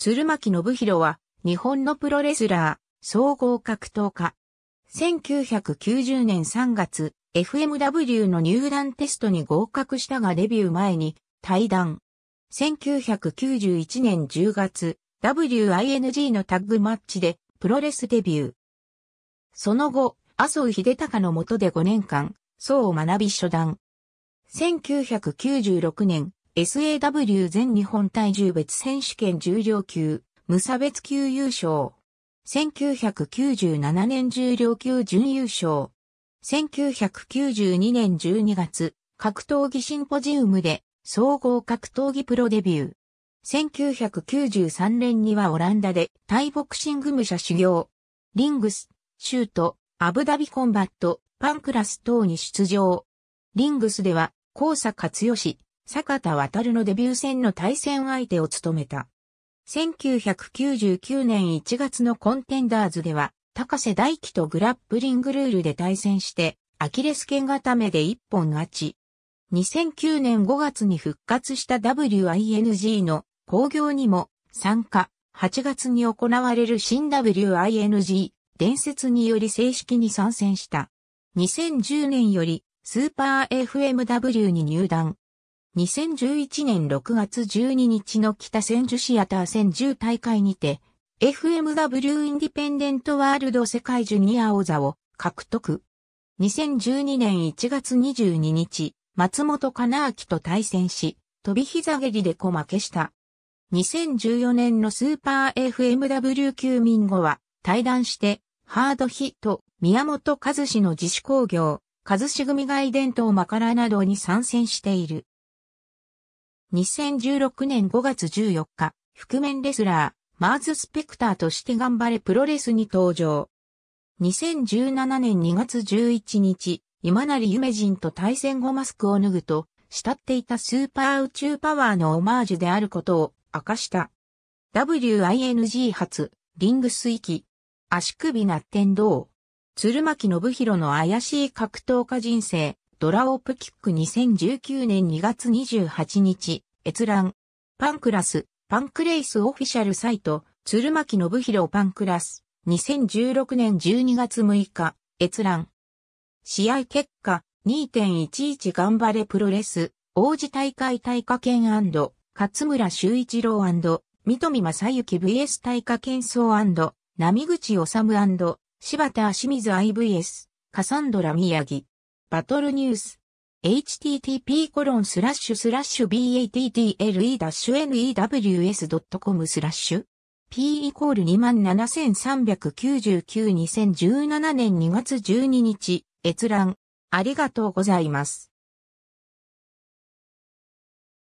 鶴巻信弘は、日本のプロレスラー、総合格闘家。1990年3月、FMW の入団テストに合格したがデビュー前に、退団。1991年10月、WING のタッグマッチで、プロレスデビュー。その後、麻生秀隆の下で5年間、総を学び初段。1996年、SAW 全日本体重別選手権重量級、無差別級優勝。1997年重量級準優勝。1992年12月、格闘技シンポジウムで総合格闘技プロデビュー。1993年にはオランダでタイボクシング武者修行。リングス、シュート、アブダビコンバット、パンクラス等に出場。リングスでは、高坂剛、坂田渡のデビュー戦の対戦相手を務めた。1999年1月のコンテンダーズでは、高瀬大輝とグラップリングルールで対戦して、アキレス腱固めで一本勝ち。2009年5月に復活した WING の興行にも参加。8月に行われる新 WING 伝説により正式に参戦した。2010年よりスーパー FMW に入団。2011年6月12日の北千住シアター千住大会にて、FMW インディペンデントワールド世界ジュニア王座を獲得。2012年1月22日、松本金明と対戦し、飛び膝蹴りで小負けした。2014年のスーパー FMW 休眠後は、対談して、ハードヒット、宮本和氏の自主工業、和氏組外伝統まからなどに参戦している。2016年5月14日、覆面レスラー、マーズ・スペクターとして頑張れプロレスに登場。2017年2月11日、今成夢人と対戦後マスクを脱ぐと、慕っていたスーパー宇宙パワーのオマージュであることを明かした。WING 発、リング水域、足首な天堂、鶴巻信弘の怪しい格闘家人生、ドラオプキック2019年2月28日、閲覧。パンクラス、パンクレイスオフィシャルサイト、鶴巻信弘パンクラス、2016年12月6日、閲覧。試合結果、2.11頑張れプロレス、王子大会大化圏勝村修一郎三富正幸 VS 大化圏総波口治柴田清水 IVS、カサンドラ宮城。バトルニュース。http コロンスラッシュスラッシュ battle-news.com スラッシュ p イコール27399-2017年2月12日閲覧ありがとうございます。